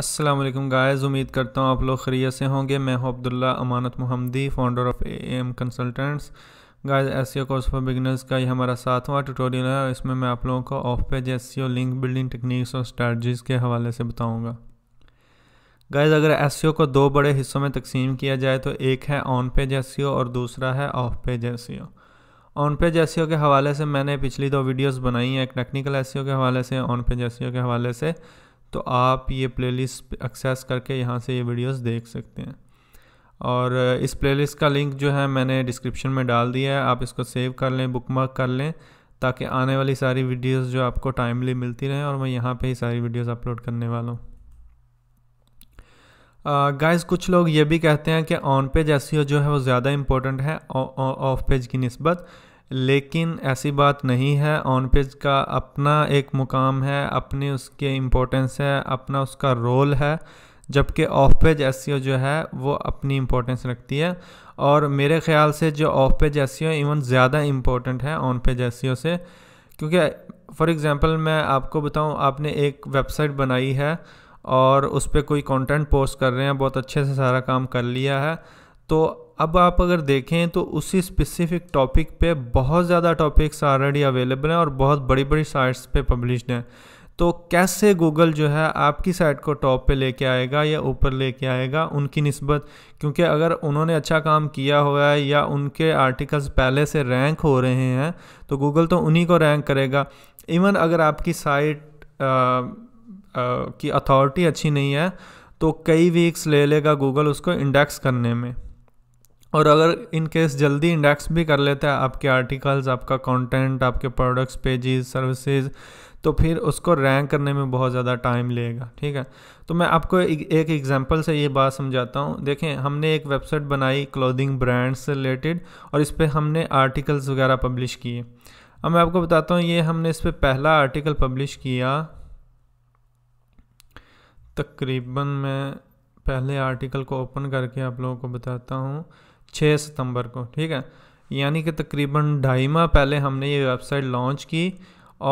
Aslam guys उम्मीद करता हूँ आप लोग खरीत से होंगे मैं हूँ Abdullah Amanat Mohammadi founder of A M consultants guys S course for beginners का ये हमारा सातवां ट्यूटोरियल है और इसमें मैं आप लोगों को off page S link building techniques और स्ट्रेटजीज़ के हवाले से बताऊँगा गायज अगर एस e को दो बड़े हिस्सों में तकसीम किया जाए तो एक है ऑन पेज एस और दूसरा है off page S on page S के हवाले से मैंने पिछली दो वीडियोज़ बनाई हैं एक टेक्निकल एस e के हवाले से ऑन पेज एस के हवाले से तो आप ये प्लेलिस्ट एक्सेस करके यहाँ से ये वीडियोस देख सकते हैं और इस प्लेलिस्ट का लिंक जो है मैंने डिस्क्रिप्शन में डाल दिया है आप इसको सेव कर लें बुक मार्क कर लें ताकि आने वाली सारी वीडियोस जो आपको टाइमली मिलती रहें और मैं यहाँ पे ही सारी वीडियोस अपलोड करने वाला हूँ गाइस कुछ लोग ये भी कहते हैं कि ऑन पेज ऐसी जो है वो ज़्यादा इम्पोर्टेंट है ऑफ पेज की नस्बत लेकिन ऐसी बात नहीं है ऑन पेज का अपना एक मुकाम है अपनी उसके इम्पोर्टेंस है अपना उसका रोल है जबकि ऑफ पेज एस जो है वो अपनी इम्पोर्टेंस रखती है और मेरे ख्याल से जो ऑफ पेज एस इवन ज़्यादा इम्पोर्टेंट है ऑन पेज एस से क्योंकि फ़ॉर एग्ज़ाम्पल मैं आपको बताऊं आपने एक वेबसाइट बनाई है और उस पर कोई कंटेंट पोस्ट कर रहे हैं बहुत अच्छे से सारा काम कर लिया है तो अब आप अगर देखें तो उसी स्पेसिफिक टॉपिक पे बहुत ज़्यादा टॉपिक्स ऑलरेडी अवेलेबल हैं और बहुत बड़ी बड़ी साइट्स पे पब्लिश्ड हैं तो कैसे गूगल जो है आपकी साइट को टॉप पे लेके आएगा या ऊपर लेके आएगा उनकी नस्बत क्योंकि अगर उन्होंने अच्छा काम किया हुआ है या उनके आर्टिकल्स पहले से रैंक हो रहे हैं तो गूगल तो उन्हीं को रैंक करेगा इवन अगर आपकी साइट की अथॉरिटी अच्छी नहीं है तो कई वीक्स ले लेगा गूगल उसको इंडेक्स करने में और अगर इन केस जल्दी इंडेक्स भी कर लेते हैं आपके आर्टिकल्स आपका कंटेंट आपके प्रोडक्ट्स पेजेस सर्विसेज तो फिर उसको रैंक करने में बहुत ज़्यादा टाइम लेगा ठीक है तो मैं आपको एक एग्जांपल से ये बात समझाता हूँ देखें हमने एक वेबसाइट बनाई क्लोथिंग ब्रांड से रिलेटेड और इस पर हमने आर्टिकल्स वगैरह पब्लिश किए अब मैं आपको बताता हूँ ये हमने इस पर पहला आर्टिकल पब्लिश किया तकरीबन मैं पहले आर्टिकल को ओपन करके आप लोगों को बताता हूँ छः सितंबर को ठीक है यानी कि तकरीबन ढाई माह पहले हमने ये वेबसाइट लॉन्च की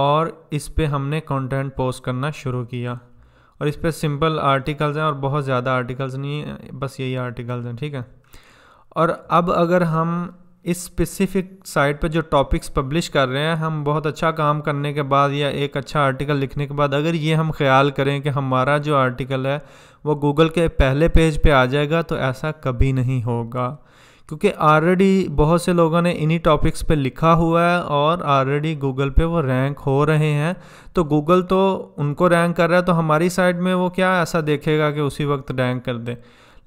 और इस पर हमने कंटेंट पोस्ट करना शुरू किया और इस पर सिंपल आर्टिकल्स हैं और बहुत ज़्यादा आर्टिकल्स नहीं बस यही आर्टिकल्स हैं ठीक है और अब अगर हम इस स्पेसिफिक साइट पर जो टॉपिक्स पब्लिश कर रहे हैं हम बहुत अच्छा काम करने के बाद या एक अच्छा आर्टिकल लिखने के बाद अगर ये हम ख्याल करें कि हमारा जो आर्टिकल है वो गूगल के पहले पेज पे आ जाएगा तो ऐसा कभी नहीं होगा क्योंकि ऑलरेडी बहुत से लोगों ने इन्हीं टॉपिक्स पे लिखा हुआ है और ऑलरेडी गूगल पे वो रैंक हो रहे हैं तो गूगल तो उनको रैंक कर रहा है तो हमारी साइड में वो क्या ऐसा देखेगा कि उसी वक्त रैंक कर दे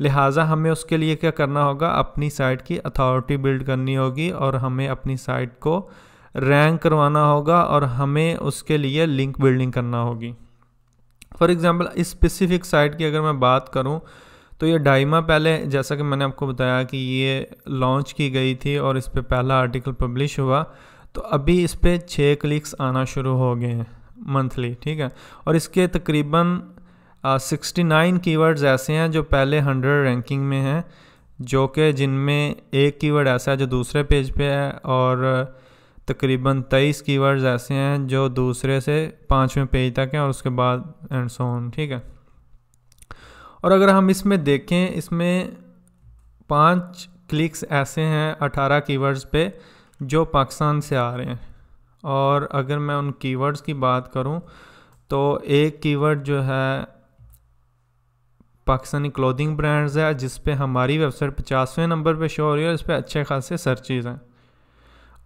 लिहाजा हमें उसके लिए क्या करना होगा अपनी साइट की अथॉरिटी बिल्ड करनी होगी और हमें अपनी साइट को रैंक करवाना होगा और हमें उसके लिए लिंक बिल्डिंग करना होगी फॉर एग्ज़ाम्पल स्पेसिफिक साइट की अगर मैं बात करूँ तो ये डाइमा पहले जैसा कि मैंने आपको बताया कि ये लॉन्च की गई थी और इस पर पहला आर्टिकल पब्लिश हुआ तो अभी इस पर छः क्लिक्स आना शुरू हो गए हैं मंथली ठीक है और इसके तकरीबन सिक्सटी नाइन कीवर्ड्स ऐसे हैं जो पहले हंड्रेड रैंकिंग में हैं जो कि जिनमें एक कीवर्ड ऐसा है जो दूसरे पेज पे है और तकरीबन तेईस कीवर्ड्स ऐसे हैं जो दूसरे से पाँचवें पेज तक हैं और उसके बाद एंड सोन ठीक है और अगर हम इसमें देखें इसमें पांच क्लिक्स ऐसे हैं 18 कीवर्ड्स पे जो पाकिस्तान से आ रहे हैं और अगर मैं उन कीवर्ड्स की बात करूं तो एक कीवर्ड जो है पाकिस्तानी क्लोथिंग ब्रांड्स है जिस पे हमारी वेबसाइट पचासवें नंबर पे शो हो रही है इस पर अच्छे खासे सर्चेज हैं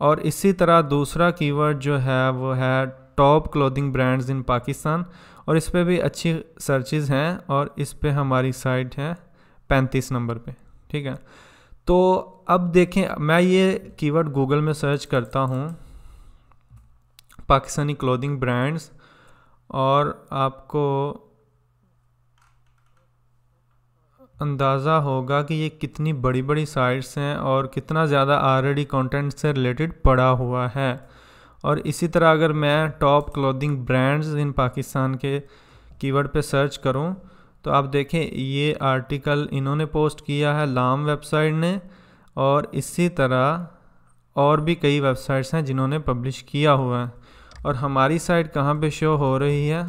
और इसी तरह दूसरा कीवर्ड जो है वो है top clothing brands in Pakistan और इस पर भी अच्छी सर्चेज हैं और इस पर हमारी साइट है पैंतीस नंबर पे ठीक है तो अब देखें मैं ये कीवर्ड गूगल में सर्च करता हूँ पाकिस्तानी क्लोथिंग ब्रांड्स और आपको अंदाज़ा होगा कि ये कितनी बड़ी बड़ी साइट्स हैं और कितना ज़्यादा ऑलरेडी कंटेंट से रिलेटेड पड़ा हुआ है और इसी तरह अगर मैं top clothing brands in Pakistan के कीवर्ड पे सर्च करूं तो आप देखें ये आर्टिकल इन्होंने पोस्ट किया है लाम वेबसाइट ने और इसी तरह और भी कई वेबसाइट्स हैं जिन्होंने पब्लिश किया हुआ है और हमारी साइट कहाँ पे शो हो रही है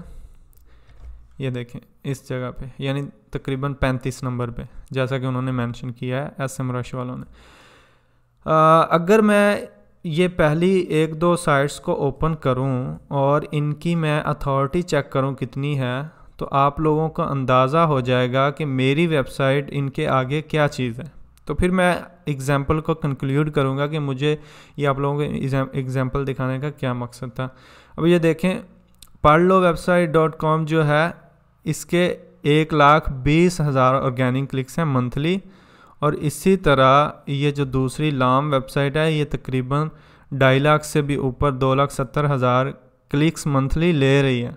ये देखें इस जगह पे यानी तकरीबन 35 नंबर पे जैसा कि उन्होंने मेंशन किया है एस एम रश वालों ने आ, अगर मैं ये पहली एक दो साइट्स को ओपन करूं और इनकी मैं अथॉरिटी चेक करूं कितनी है तो आप लोगों का अंदाज़ा हो जाएगा कि मेरी वेबसाइट इनके आगे क्या चीज़ है तो फिर मैं एग्ज़ाम्पल को कंक्लूड करूँगा कि मुझे ये आप लोगों को एग्ज़ाम्पल दिखाने का क्या मकसद था अब ये देखें पढ़ लो वेबसाइट डॉट कॉम जो है इसके एक लाख बीस हज़ार ऑर्गेनिक क्लिक्स हैं मंथली और इसी तरह ये जो दूसरी लाम वेबसाइट है ये तकरीबन ढाई लाख से भी ऊपर दो लाख सत्तर हज़ार क्लिक्स मंथली ले रही है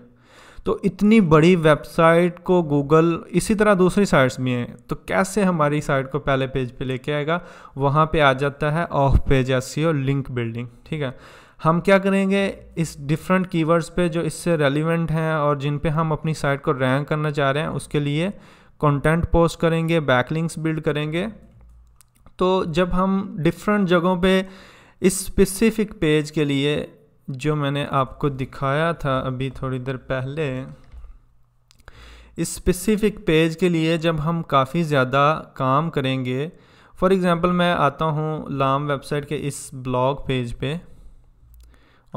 तो इतनी बड़ी वेबसाइट को गूगल इसी तरह दूसरी साइट्स भी हैं तो कैसे हमारी साइट को पहले पेज पे लेके आएगा वहाँ पे आ जाता है off page S link building ठीक है हम क्या करेंगे इस डिफरेंट कीवर्ड्स पे जो इससे रेलिवेंट हैं और जिन पे हम अपनी साइट को रैंक करना चाह रहे हैं उसके लिए कंटेंट पोस्ट करेंगे बैकलिंक्स बिल्ड करेंगे तो जब हम डिफरेंट जगहों पे इस स्पेसिफिक पेज के लिए जो मैंने आपको दिखाया था अभी थोड़ी देर पहले इस स्पेसिफिक पेज के लिए जब हम काफ़ी ज़्यादा काम करेंगे फॉर एग्ज़ाम्पल मैं आता हूँ लाम वेबसाइट के इस ब्लॉग पेज पे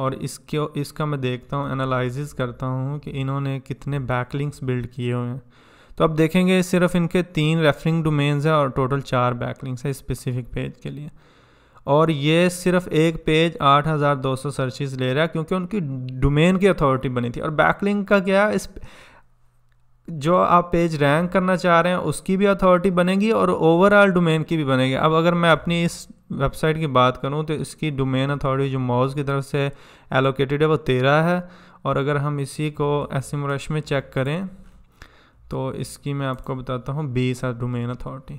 और इसके इसका मैं देखता हूँ एनालिस करता हूँ कि इन्होंने कितने बैकलिंक्स बिल्ड किए हुए हैं तो आप देखेंगे सिर्फ इनके तीन रेफरिंग डोमेन्स हैं और टोटल चार बैकलिंग्स हैं स्पेसिफिक पेज के लिए और ये सिर्फ एक पेज 8200 सर्चिज ले रहा है क्योंकि उनकी डोमेन की अथॉरिटी बनी थी और बैकलिंग का क्या इस जो आप पेज रैंक करना चाह रहे हैं उसकी भी अथॉरिटी बनेगी और ओवरऑल डोमेन की भी बनेगी अब अगर मैं अपनी इस वेबसाइट की बात करूं तो इसकी डोमेन अथॉरिटी जो मॉज की तरफ से एलोकेटेड है वो तेरह है और अगर हम इसी को एस में चेक करें तो इसकी मैं आपको बताता हूँ बेस आर डोमेन अथॉरिटी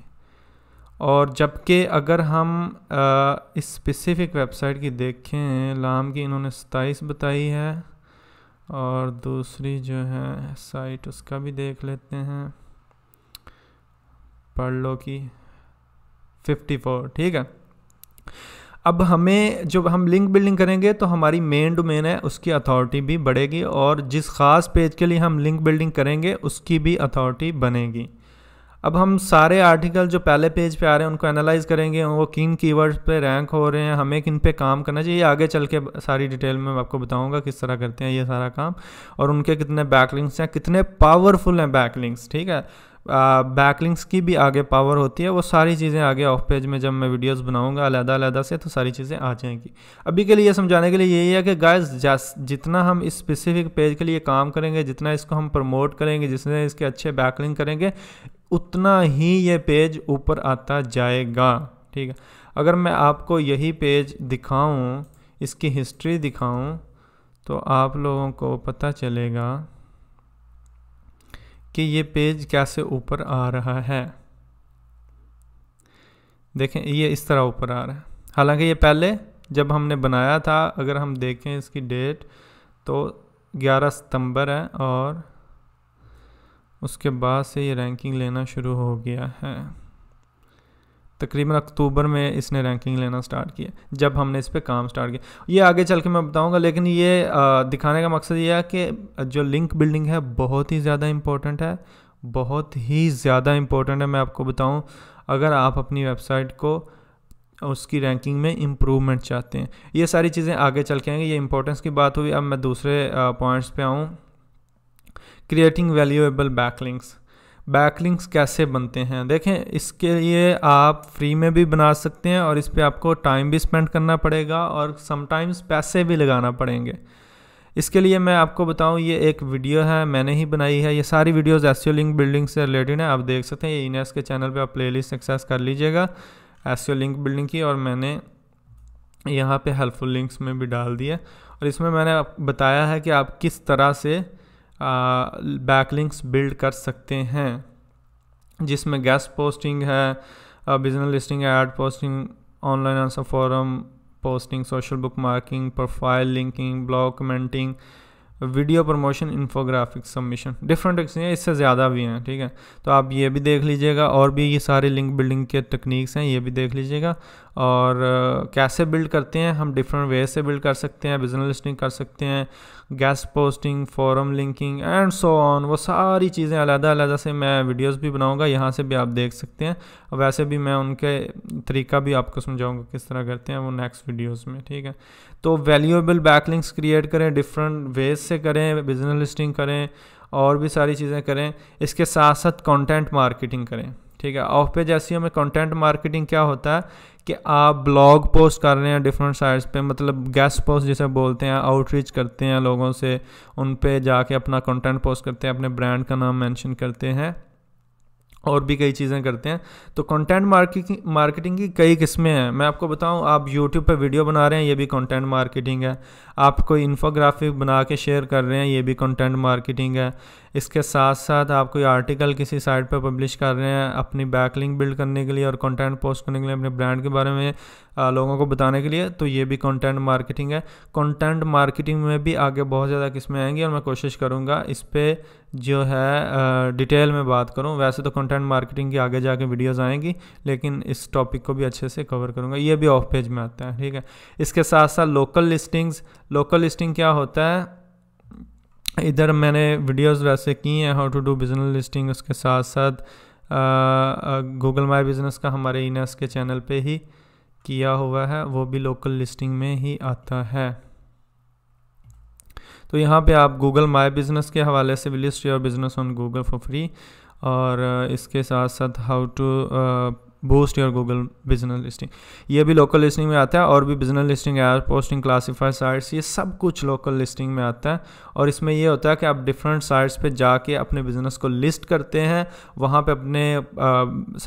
और जबकि अगर हम आ, इस स्पेसिफिक वेबसाइट की देखें लाम की इन्होंने सताईस बताई है और दूसरी जो है साइट उसका भी देख लेते हैं पढ़ लो कि फोर ठीक है अब हमें जब हम लिंक बिल्डिंग करेंगे तो हमारी मेन डोमेन है उसकी अथॉरिटी भी बढ़ेगी और जिस ख़ास पेज के लिए हम लिंक बिल्डिंग करेंगे उसकी भी अथॉरिटी बनेगी अब हम सारे आर्टिकल जो पहले पेज पे आ रहे हैं उनको एनालाइज करेंगे वो किन कीवर्ड्स पे रैंक हो रहे हैं हमें किन पे काम करना चाहिए आगे चल के सारी डिटेल में मैं आपको बताऊंगा किस तरह करते हैं ये सारा काम और उनके कितने बैकलिंग्स हैं कितने पावरफुल हैं बैकलिंग्स ठीक है बैकलिंक्स की भी आगे पावर होती है वो सारी चीज़ें आगे ऑफ पेज में जब मैं वीडियोस बनाऊंगा अलहदा अलहदा से तो सारी चीज़ें आ जाएंगी अभी के लिए समझाने के लिए यही है कि गाइस जितना हम इस स्पेसिफिक पेज के लिए काम करेंगे जितना इसको हम प्रमोट करेंगे जितने इसके अच्छे बैकलिंग करेंगे उतना ही ये पेज ऊपर आता जाएगा ठीक है अगर मैं आपको यही पेज दिखाऊँ इसकी हिस्ट्री दिखाऊँ तो आप लोगों को पता चलेगा कि ये पेज कैसे ऊपर आ रहा है देखें ये इस तरह ऊपर आ रहा है हालांकि ये पहले जब हमने बनाया था अगर हम देखें इसकी डेट तो 11 सितंबर है और उसके बाद से ये रैंकिंग लेना शुरू हो गया है तकरीबन अक्टूबर में इसने रैंकिंग लेना स्टार्ट किया जब हमने इस पर काम स्टार्ट किया ये आगे चल के मैं बताऊँगा लेकिन ये दिखाने का मकसद ये है कि जो लिंक बिल्डिंग है बहुत ही ज़्यादा इम्पोर्टेंट है बहुत ही ज़्यादा इम्पोर्टेंट है मैं आपको बताऊँ अगर आप अपनी वेबसाइट को उसकी रैंकिंग में इम्प्रूवमेंट चाहते हैं ये सारी चीज़ें आगे चल के आएंगे ये इंपॉर्टेंस की बात हुई अब मैं दूसरे पॉइंट्स पे आऊँ क्रिएटिंग वैल्यूएबल बैकलिंक्स बैकलिंक्स कैसे बनते हैं देखें इसके लिए आप फ्री में भी बना सकते हैं और इस पर आपको टाइम भी स्पेंड करना पड़ेगा और समटाइम्स पैसे भी लगाना पड़ेंगे इसके लिए मैं आपको बताऊं ये एक वीडियो है मैंने ही बनाई है ये सारी वीडियोस एस लिंक बिल्डिंग से रिलेटेड हैं आप देख सकते हैं ये इनेस के चैनल पे आप प्लेलिस्ट एक्सेस कर लीजिएगा एस लिंक बिल्डिंग की और मैंने यहाँ पे हेल्पफुल लिंक्स में भी डाल दिया और इसमें मैंने बताया है कि आप किस तरह से बैकलिंक्स बिल्ड कर सकते हैं जिसमें गैस पोस्टिंग है business listing ad posting online answer forum posting social bookmarking profile linking blog commenting video promotion infographic submission different हैं इससे ज़्यादा भी हैं ठीक है तो आप ये भी देख लीजिएगा और भी ये सारे लिंक बिल्डिंग के टेक्निक्स हैं ये भी देख लीजिएगा और कैसे बिल्ड करते हैं हम डिफरेंट वे से बिल्ड कर सकते हैं बिजनेस लिस्टिंग कर सकते हैं guest posting forum linking and so on वो सारी चीज़ें अलग अलग से मैं वीडियोस भी बनाऊंगा यहाँ से भी आप देख सकते हैं वैसे भी मैं उनके तरीका भी आपको समझाऊंगा किस तरह करते हैं वो नेक्स्ट वीडियोस में ठीक है तो वैल्यूएबल बैकलिंग्स क्रिएट करें डिफरेंट वेज से करें बिजनेस लिस्टिंग करें और भी सारी चीज़ें करें इसके साथ साथ कॉन्टेंट मार्केटिंग करें ठीक है ऑफ पेज एस में कंटेंट मार्केटिंग क्या होता है कि आप ब्लॉग पोस्ट कर रहे हैं डिफरेंट साइट्स पे मतलब गेस्ट पोस्ट जिसे बोलते हैं आउटरीच करते हैं लोगों से उन पे जाके अपना कंटेंट पोस्ट करते हैं अपने ब्रांड का नाम मेंशन करते हैं और भी कई चीज़ें करते हैं तो कंटेंट मार्केटिंग मार्केटिंग की कई किस्में हैं मैं आपको बताऊं आप यूट्यूब पे वीडियो बना रहे हैं ये भी कंटेंट मार्केटिंग है आप कोई इन्फोग्राफिक बना के शेयर कर रहे हैं ये भी कंटेंट मार्केटिंग है इसके साथ साथ आप कोई आर्टिकल किसी साइट पर पब्लिश कर रहे हैं अपनी बैकलिंग बिल्ड करने के लिए और कंटेंट पोस्ट करने के लिए अपने ब्रांड के बारे में लोगों को बताने के लिए तो ये भी कंटेंट मार्केटिंग है कंटेंट मार्केटिंग में भी आगे बहुत ज़्यादा किस्में आएंगी और मैं कोशिश करूँगा इस पर जो है डिटेल में बात करूँ वैसे तो कंटेंट मार्केटिंग की आगे जाके वीडियोस आएंगी लेकिन इस टॉपिक को भी अच्छे से कवर करूँगा ये भी ऑफ पेज में आता है ठीक है इसके साथ साथ लोकल लिस्टिंग्स लोकल लिस्टिंग क्या होता है इधर मैंने वीडियोस वैसे की हैं how to do business listing उसके साथ साथ गूगल माई बिज़नेस का हमारे इनस के चैनल पर ही किया हुआ है वो भी लोकल लिस्टिंग में ही आता है तो यहाँ पे आप गूगल माई बिज़नेस के हवाले से list your business on Google for free और इसके साथ साथ how to boost your Google business listing ये भी लोकल लिस्टिंग में आता है और भी business listing air posting classified sites ये सब कुछ लोकल लिस्टिंग में आता है और इसमें ये होता है कि आप डिफरेंट साइट्स पे जाके अपने बिजनेस को लिस्ट करते हैं वहाँ पे अपने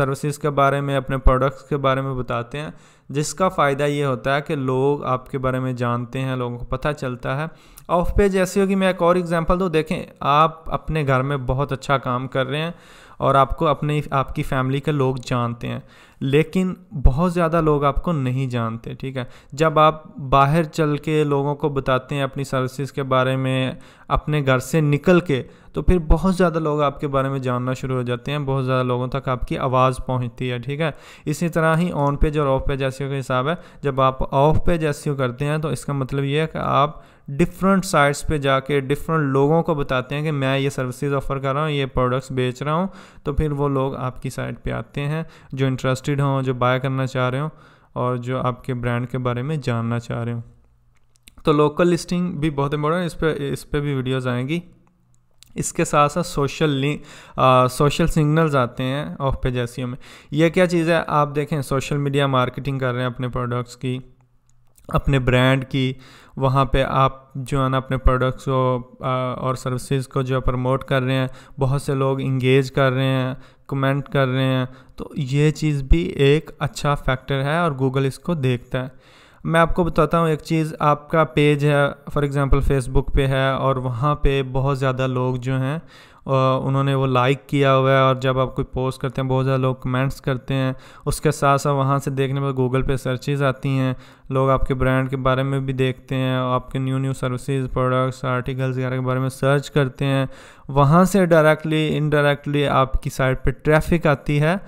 सर्विसेज के बारे में अपने प्रोडक्ट्स के बारे में बताते हैं जिसका फ़ायदा ये होता है कि लोग आपके बारे में जानते हैं लोगों को पता चलता है ऑफ पेज ऐसी होगी मैं एक और एग्जांपल दूँ देखें आप अपने घर में बहुत अच्छा काम कर रहे हैं और आपको अपने आपकी फैमिली के लोग जानते हैं लेकिन बहुत ज़्यादा लोग आपको नहीं जानते ठीक है जब आप बाहर चल के लोगों को बताते हैं अपनी सर्विसेज के बारे में अपने घर से निकल के तो फिर बहुत ज़्यादा लोग आपके बारे में जानना शुरू हो जाते हैं बहुत ज़्यादा लोगों तक आपकी आवाज़ पहुँचती है ठीक है इसी तरह ही ऑन पेज और ऑफ पेज एस का हिसाब है जब आप ऑफ पेज एस करते हैं तो इसका मतलब ये है कि आप डिफरेंट साइट्स पे जाके डिफरेंट लोगों को बताते हैं कि मैं ये सर्विसेज ऑफ़र कर रहा हूँ ये प्रोडक्ट्स बेच रहा हूँ तो फिर वो लोग आपकी साइट पे आते हैं जो इंटरेस्टेड हों जो बाय करना चाह रहे हों और जो आपके ब्रांड के बारे में जानना चाह रहे हों तो लोकल लिस्टिंग भी बहुत इंपॉर्टेंट इस पर इस पर भी वीडियोज़ आएंगी इसके साथ साथ सोशल लिंक सोशल सिग्नल्स आते हैं ऑफ पेजेसियों में यह क्या चीज़ है आप देखें सोशल मीडिया मार्केटिंग कर रहे हैं अपने प्रोडक्ट्स की अपने ब्रांड की वहाँ पे आप जो है ना अपने प्रोडक्ट्स को और सर्विसेज को जो प्रमोट कर रहे हैं बहुत से लोग इंगेज कर रहे हैं कमेंट कर रहे हैं तो ये चीज़ भी एक अच्छा फैक्टर है और गूगल इसको देखता है मैं आपको बताता हूँ एक चीज़ आपका पेज है फॉर एग्ज़ाम्पल फेसबुक पे है और वहाँ पे बहुत ज़्यादा लोग जो हैं उन्होंने वो लाइक किया हुआ है और जब आप कोई पोस्ट करते हैं बहुत ज़्यादा लोग कमेंट्स करते हैं उसके साथ साथ वहाँ से देखने पर गूगल पे सर्चेज आती हैं लोग आपके ब्रांड के बारे में भी देखते हैं आपके new new services products articles वगैरह के बारे में सर्च करते हैं वहाँ से डायरेक्टली इनडायरेक्टली आपकी साइट पर ट्रैफिक आती है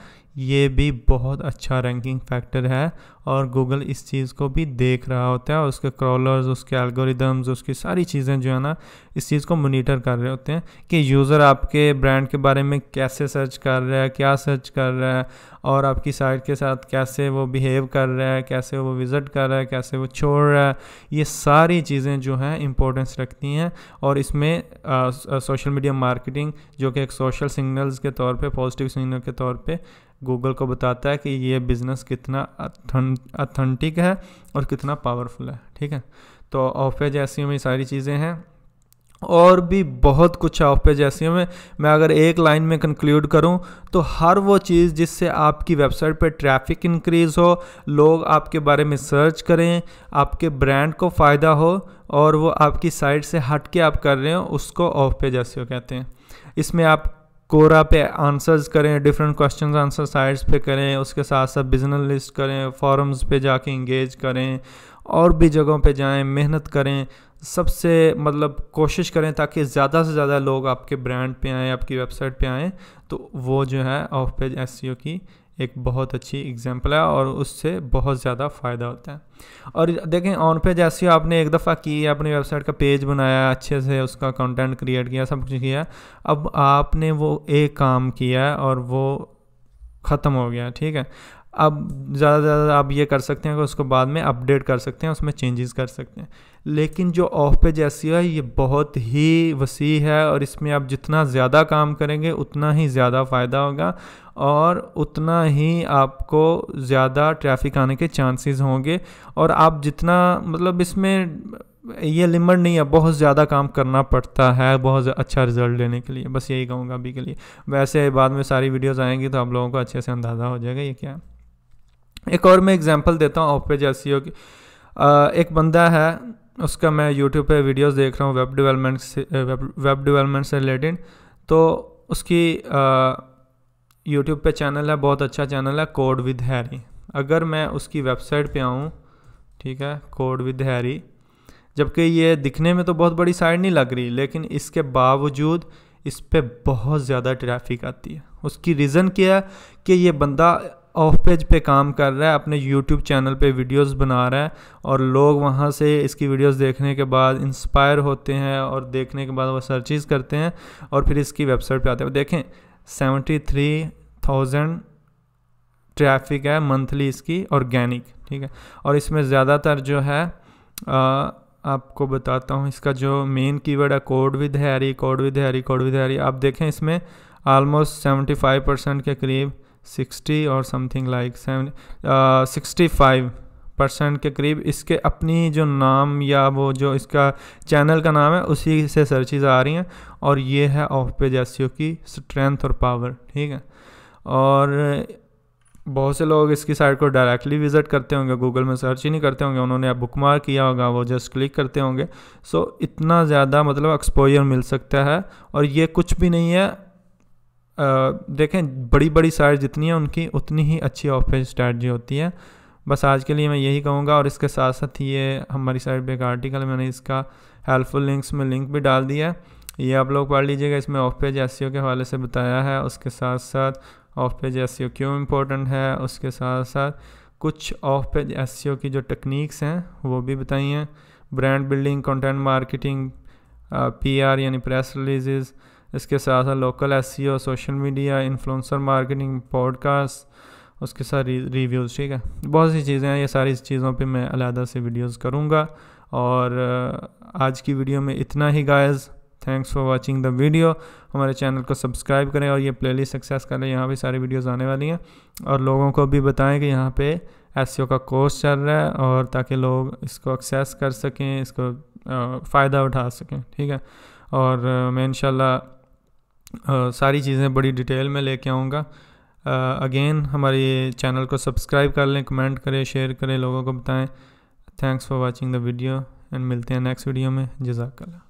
ये भी बहुत अच्छा रैंकिंग फैक्टर है और गूगल इस चीज़ को भी देख रहा होता है और उसके क्रॉलर्स उसके एल्गोरिदम्स उसकी सारी चीज़ें जो है ना इस चीज़ को मोनीटर कर रहे होते हैं कि यूज़र आपके ब्रांड के बारे में कैसे सर्च कर रहा है क्या सर्च कर रहा है और आपकी साइट के साथ कैसे वो बिहेव कर रहा है कैसे वो विज़िट कर रहा है कैसे वो छोड़ रहा है ये सारी चीज़ें जो हैं इंपॉर्टेंस रखती हैं और इसमें सोशल मीडिया मार्केटिंग जो कि एक सोशल सिग्नल्स के तौर पर पॉजिटिव सिग्नल के तौर पर गूगल को बताता है कि ये बिज़नेस कितना अथेंटिक है और कितना पावरफुल है ठीक है तो ऑफ पेज में सारी चीज़ें हैं और भी बहुत कुछ है ऑफ पेज में मैं अगर एक लाइन में कंक्लूड करूं तो हर वो चीज़ जिससे आपकी वेबसाइट पर ट्रैफिक इंक्रीज हो लोग आपके बारे में सर्च करें आपके ब्रांड को फ़ायदा हो और वो आपकी साइट से हट के आप कर रहे हो उसको ऑफ पेज एस कहते हैं इसमें आप कोरा पे आंसर्स करें डिफरेंट क्वेश्चन आंसर साइट्स पे करें उसके साथ साथ बिजनेस लिस्ट करें फॉरम्स पे जाके इंगेज करें और भी जगहों पे जाएं मेहनत करें सबसे मतलब कोशिश करें ताकि ज़्यादा से ज़्यादा लोग आपके ब्रांड पे आएँ आपकी वेबसाइट पे आएँ तो वो जो है ऑफ पेज एस की एक बहुत अच्छी एग्जांपल है और उससे बहुत ज़्यादा फ़ायदा होता है और देखें ऑन पेज ऐसे आपने एक दफ़ा की अपनी वेबसाइट का पेज बनाया अच्छे से उसका कंटेंट क्रिएट किया सब कुछ किया अब आपने वो एक काम किया और वो ख़त्म हो गया ठीक है अब ज़्यादा से ज़्यादा आप ये कर सकते हैं कि उसको बाद में अपडेट कर सकते हैं उसमें चेंजेस कर सकते हैं लेकिन जो ऑफ पेज एस है ये बहुत ही वसी है और इसमें आप जितना ज़्यादा काम करेंगे उतना ही ज़्यादा फ़ायदा होगा और उतना ही आपको ज़्यादा ट्रैफिक आने के चांसेस होंगे और आप जितना मतलब इसमें ये लिमिट नहीं है बहुत ज़्यादा काम करना पड़ता है बहुत अच्छा रिजल्ट लेने के लिए बस यही कहूँगा अभी के लिए वैसे बाद में सारी वीडियोज़ आएंगी तो आप लोगों को अच्छे से अंदाज़ा हो जाएगा ये क्या एक और मैं एग्जांपल देता हूँ ऑफ पेज एस की एक बंदा है उसका मैं यूट्यूब पे वीडियोस देख रहा हूँ वेब डेवलपमेंट से वेब डेवलपमेंट से रिलेटेड तो उसकी यूट्यूब पे चैनल है बहुत अच्छा चैनल है कोड विद हैरी अगर मैं उसकी वेबसाइट पे आऊँ ठीक है कोड विद हैरी जबकि ये दिखने में तो बहुत बड़ी साइड नहीं लग रही लेकिन इसके बावजूद इस पर बहुत ज़्यादा ट्रैफिक आती है उसकी रीज़न क्या है कि ये बंदा ऑफ पेज पे काम कर रहा है अपने यूट्यूब चैनल पे वीडियोस बना रहा है और लोग वहाँ से इसकी वीडियोस देखने के बाद इंस्पायर होते हैं और देखने के बाद वो सर्चिज़ करते हैं और फिर इसकी वेबसाइट पे आते हैं देखें सेवेंटी थ्री थाउजेंड ट्रैफिक है मंथली इसकी ऑर्गेनिक ठीक है और इसमें ज़्यादातर जो है आ, आपको बताता हूँ इसका जो मेन कीवर्ड है code with Harry code with Harry code with Harry आप देखें इसमें आलमोस्ट सेवेंटी फाइव परसेंट के करीब सिक्सटी और something like seven uh, sixty five percent के करीब इसके अपनी जो नाम या वो जो इसका चैनल का नाम है उसी से सर्चिज आ रही हैं और ये है ऑफ पेज एस की स्ट्रेंथ और पावर ठीक है और बहुत से लोग इसकी साइट को डायरेक्टली विज़िट करते होंगे गूगल में सर्च ही नहीं करते होंगे उन्होंने बुकमार्क किया होगा वो जस्ट क्लिक करते होंगे सो so, इतना ज़्यादा मतलब एक्सपोजर मिल सकता है और ये कुछ भी नहीं है देखें बड़ी बड़ी साइड जितनी है उनकी उतनी ही अच्छी ऑफ पेज स्ट्रैटी होती है बस आज के लिए मैं यही कहूँगा और इसके साथ साथ ही ये हमारी साइड पर एक आर्टिकल मैंने इसका हेल्पफुल लिंक्स में लिंक भी डाल दिया है ये आप लोग पढ़ लीजिएगा इसमें ऑफ पेज एस के हवाले से बताया है उसके साथ साथ ऑफ पेज एस क्यों इम्पोर्टेंट है उसके साथ साथ कुछ ऑफ पेज एस की जो टेक्निक्स हैं वो भी बताई हैं brand building content marketing PR यानी प्रेस रिलीजेज इसके साथ साथ local S social media influencer marketing podcast उसके साथ रिव्यूज़ ठीक है बहुत सी चीज़ें हैं ये सारी चीज़ों पे मैं अलहदा से वीडियोस करूँगा और आज की वीडियो में इतना ही guys thanks for watching the video हमारे चैनल को सब्सक्राइब करें और ये प्लेलिस्ट सक्सेस करें यहाँ भी सारी वीडियोस आने वाली हैं और लोगों को भी बताएं कि यहाँ पे एस e का कोर्स चल रहा है और ताकि लोग इसको एक्सेस कर सकें इसको फ़ायदा उठा सकें ठीक है और मैं इन सारी चीज़ें बड़ी डिटेल में लेके आऊँगा अगेन हमारे चैनल को सब्सक्राइब कर लें कमेंट करें शेयर करें लोगों को बताएं thanks for watching the video and मिलते हैं नेक्स्ट वीडियो में जजाकला